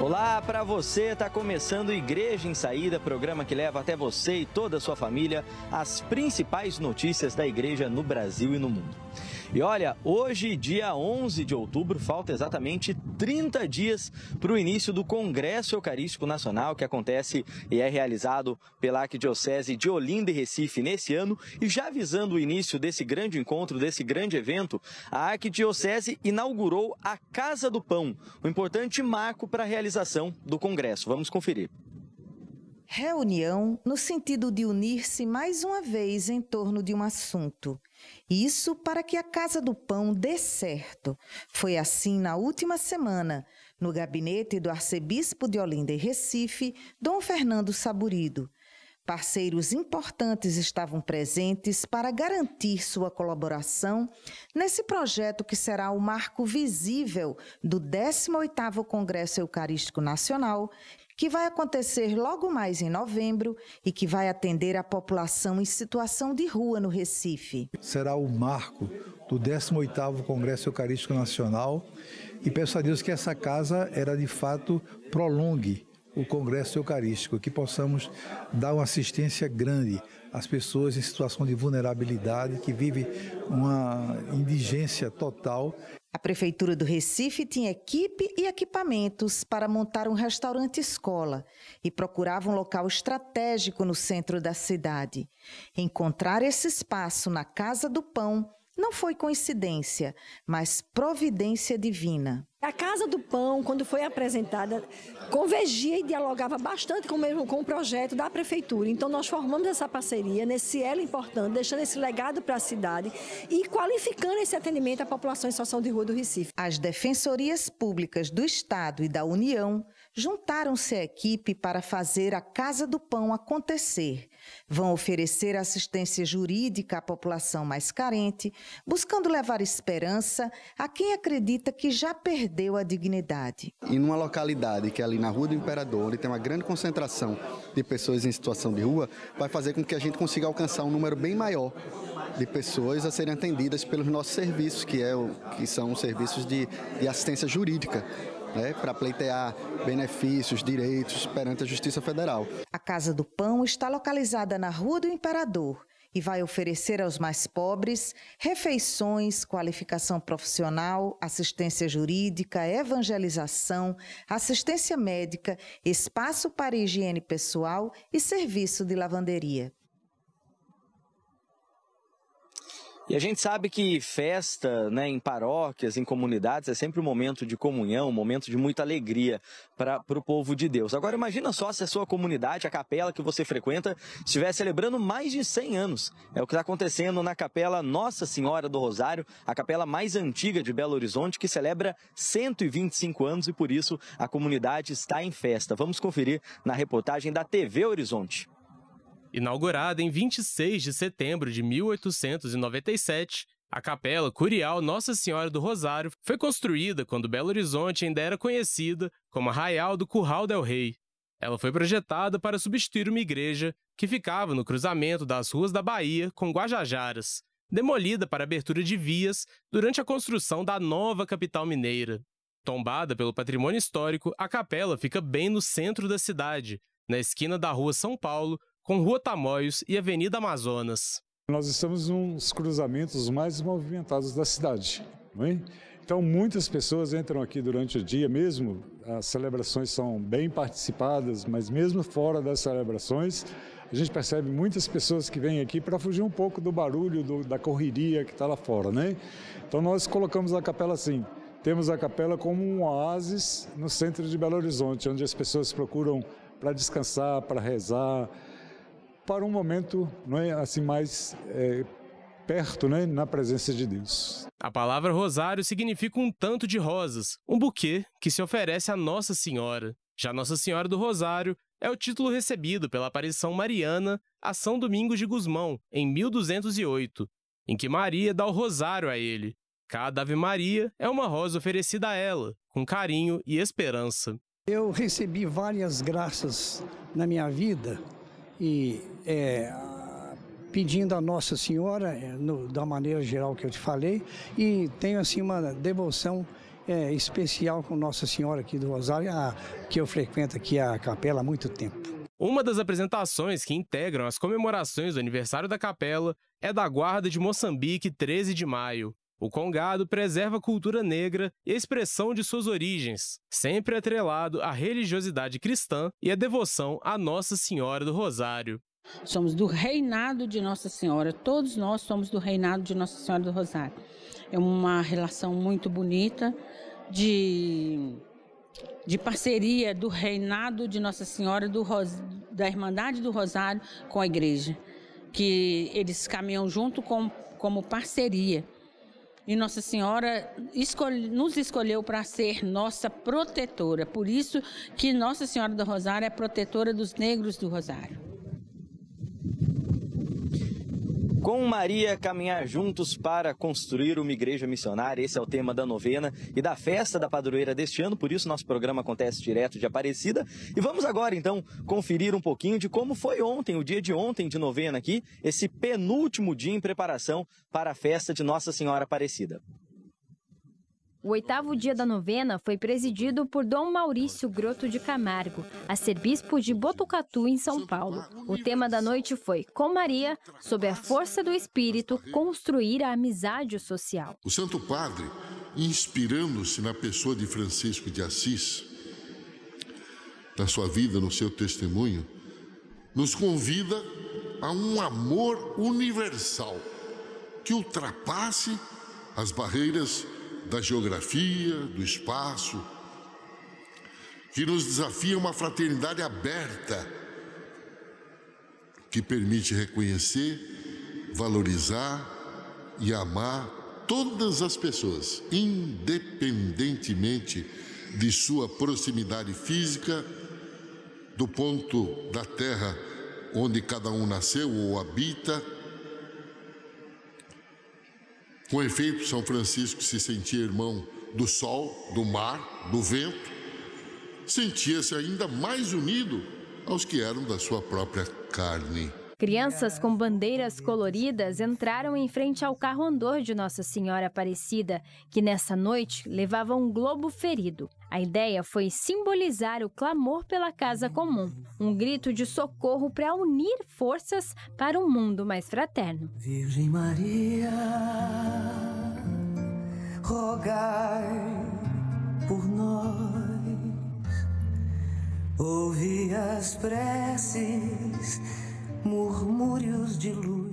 Olá para você, está começando Igreja em Saída, programa que leva até você e toda a sua família as principais notícias da igreja no Brasil e no mundo. E olha, hoje, dia 11 de outubro, falta exatamente 30 dias para o início do Congresso Eucarístico Nacional, que acontece e é realizado pela Arquidiocese de Olinda e Recife nesse ano. E já avisando o início desse grande encontro, desse grande evento, a Arquidiocese inaugurou a Casa do Pão, um importante marco para realizar paralisação do Congresso. Vamos conferir. Reunião no sentido de unir-se mais uma vez em torno de um assunto. Isso para que a Casa do Pão dê certo. Foi assim na última semana, no gabinete do arcebispo de Olinda e Recife, Dom Fernando Saburido. Parceiros importantes estavam presentes para garantir sua colaboração nesse projeto que será o marco visível do 18º Congresso Eucarístico Nacional, que vai acontecer logo mais em novembro e que vai atender a população em situação de rua no Recife. Será o marco do 18º Congresso Eucarístico Nacional e peço a Deus que essa casa era de fato prolongue o Congresso Eucarístico, que possamos dar uma assistência grande às pessoas em situação de vulnerabilidade, que vivem uma indigência total. A Prefeitura do Recife tinha equipe e equipamentos para montar um restaurante-escola e procurava um local estratégico no centro da cidade. Encontrar esse espaço na Casa do Pão não foi coincidência, mas providência divina. A Casa do Pão, quando foi apresentada, convergia e dialogava bastante com o, mesmo, com o projeto da Prefeitura. Então, nós formamos essa parceria nesse elo importante, deixando esse legado para a cidade e qualificando esse atendimento à população em situação de rua do Recife. As defensorias públicas do Estado e da União juntaram-se à equipe para fazer a Casa do Pão acontecer Vão oferecer assistência jurídica à população mais carente, buscando levar esperança a quem acredita que já perdeu a dignidade. Em uma localidade que é ali na Rua do Imperador, onde tem uma grande concentração de pessoas em situação de rua, vai fazer com que a gente consiga alcançar um número bem maior de pessoas a serem atendidas pelos nossos serviços, que, é, que são os serviços de, de assistência jurídica né, para pleitear benefícios, direitos perante a Justiça Federal. A Casa do Pão está localizada na Rua do Imperador e vai oferecer aos mais pobres refeições, qualificação profissional, assistência jurídica, evangelização, assistência médica, espaço para higiene pessoal e serviço de lavanderia. E a gente sabe que festa, né, em paróquias, em comunidades, é sempre um momento de comunhão, um momento de muita alegria para o povo de Deus. Agora imagina só se a sua comunidade, a capela que você frequenta, estiver celebrando mais de 100 anos. É o que está acontecendo na capela Nossa Senhora do Rosário, a capela mais antiga de Belo Horizonte, que celebra 125 anos e por isso a comunidade está em festa. Vamos conferir na reportagem da TV Horizonte. Inaugurada em 26 de setembro de 1897, a capela curial Nossa Senhora do Rosário foi construída quando Belo Horizonte ainda era conhecida como Arraial do Curral del Rei. Ela foi projetada para substituir uma igreja que ficava no cruzamento das ruas da Bahia com Guajajaras, demolida para abertura de vias durante a construção da nova capital mineira. Tombada pelo patrimônio histórico, a capela fica bem no centro da cidade, na esquina da Rua São Paulo, com Rua Tamóios e Avenida Amazonas. Nós estamos nos cruzamentos mais movimentados da cidade. É? Então, muitas pessoas entram aqui durante o dia mesmo. As celebrações são bem participadas, mas mesmo fora das celebrações, a gente percebe muitas pessoas que vêm aqui para fugir um pouco do barulho, do, da correria que está lá fora. Né? Então, nós colocamos a capela assim. Temos a capela como um oásis no centro de Belo Horizonte, onde as pessoas procuram para descansar, para rezar, para um momento não é, assim mais é, perto, né, na presença de Deus. A palavra rosário significa um tanto de rosas, um buquê que se oferece a Nossa Senhora. Já Nossa Senhora do Rosário é o título recebido pela aparição mariana a São Domingos de Gusmão, em 1208, em que Maria dá o rosário a ele. Cada Ave Maria é uma rosa oferecida a ela, com carinho e esperança. Eu recebi várias graças na minha vida e é, pedindo a Nossa Senhora, é, no, da maneira geral que eu te falei, e tenho assim uma devoção é, especial com Nossa Senhora aqui do Rosário, a, que eu frequento aqui a capela há muito tempo. Uma das apresentações que integram as comemorações do aniversário da capela é da Guarda de Moçambique, 13 de maio. O Congado preserva a cultura negra e a expressão de suas origens, sempre atrelado à religiosidade cristã e à devoção à Nossa Senhora do Rosário. Somos do reinado de Nossa Senhora, todos nós somos do reinado de Nossa Senhora do Rosário. É uma relação muito bonita de, de parceria do reinado de Nossa Senhora do da Irmandade do Rosário com a igreja, que eles caminham junto com, como parceria. E Nossa Senhora escolhe, nos escolheu para ser nossa protetora. Por isso que Nossa Senhora do Rosário é protetora dos negros do Rosário. Com Maria, caminhar juntos para construir uma igreja missionária. Esse é o tema da novena e da festa da padroeira deste ano, por isso nosso programa acontece direto de Aparecida. E vamos agora, então, conferir um pouquinho de como foi ontem, o dia de ontem de novena aqui, esse penúltimo dia em preparação para a festa de Nossa Senhora Aparecida. O oitavo dia da novena foi presidido por Dom Maurício Groto de Camargo, arcebispo de Botucatu, em São Paulo. O tema da noite foi Com Maria, sob a força do Espírito, construir a amizade social. O Santo Padre, inspirando-se na pessoa de Francisco de Assis, na sua vida, no seu testemunho, nos convida a um amor universal que ultrapasse as barreiras da geografia, do espaço, que nos desafia uma fraternidade aberta que permite reconhecer, valorizar e amar todas as pessoas, independentemente de sua proximidade física, do ponto da terra onde cada um nasceu ou habita com efeito, São Francisco se sentia irmão do sol, do mar, do vento, sentia-se ainda mais unido aos que eram da sua própria carne. Crianças com bandeiras coloridas entraram em frente ao carro andor de Nossa Senhora Aparecida, que nessa noite levava um globo ferido. A ideia foi simbolizar o clamor pela casa comum, um grito de socorro para unir forças para um mundo mais fraterno. Virgem Maria, rogai por nós, ouvi as preces murmúrios de luz.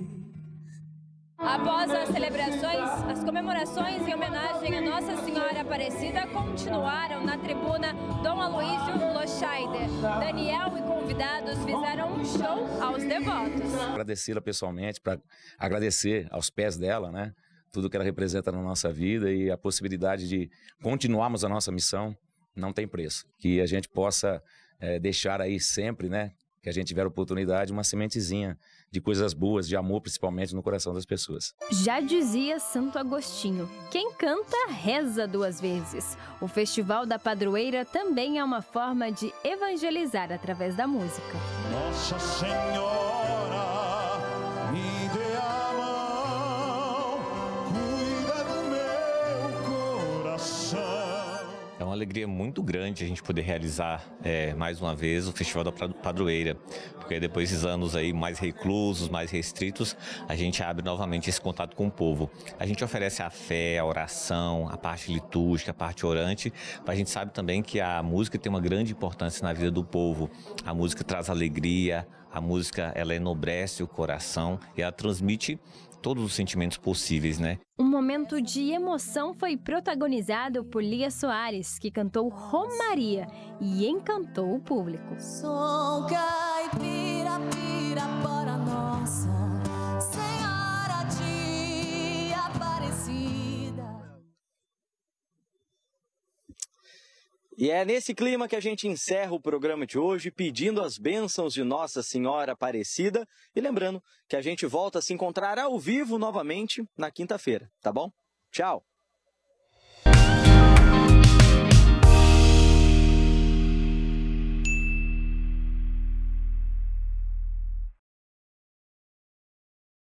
Após as celebrações, as comemorações em homenagem a Nossa Senhora Aparecida continuaram na tribuna Dom Aloysio Loscheider. Daniel e convidados fizeram um show aos devotos. Agradecê-la pessoalmente, para agradecer aos pés dela, né? Tudo que ela representa na nossa vida e a possibilidade de continuarmos a nossa missão não tem preço. Que a gente possa é, deixar aí sempre, né? que a gente tiver a oportunidade, uma sementezinha de coisas boas, de amor principalmente no coração das pessoas. Já dizia Santo Agostinho: quem canta, reza duas vezes. O Festival da Padroeira também é uma forma de evangelizar através da música. Nossa Senhora! alegria muito grande a gente poder realizar é, mais uma vez o Festival da Padroeira, porque depois desses anos aí mais reclusos, mais restritos, a gente abre novamente esse contato com o povo. A gente oferece a fé, a oração, a parte litúrgica, a parte orante, mas a gente sabe também que a música tem uma grande importância na vida do povo. A música traz alegria, a música ela enobrece o coração e ela transmite todos os sentimentos possíveis, né? Um momento de emoção foi protagonizado por Lia Soares, que cantou Romaria e encantou o público. caipira. E é nesse clima que a gente encerra o programa de hoje, pedindo as bênçãos de Nossa Senhora Aparecida e lembrando que a gente volta a se encontrar ao vivo novamente na quinta-feira, tá bom? Tchau!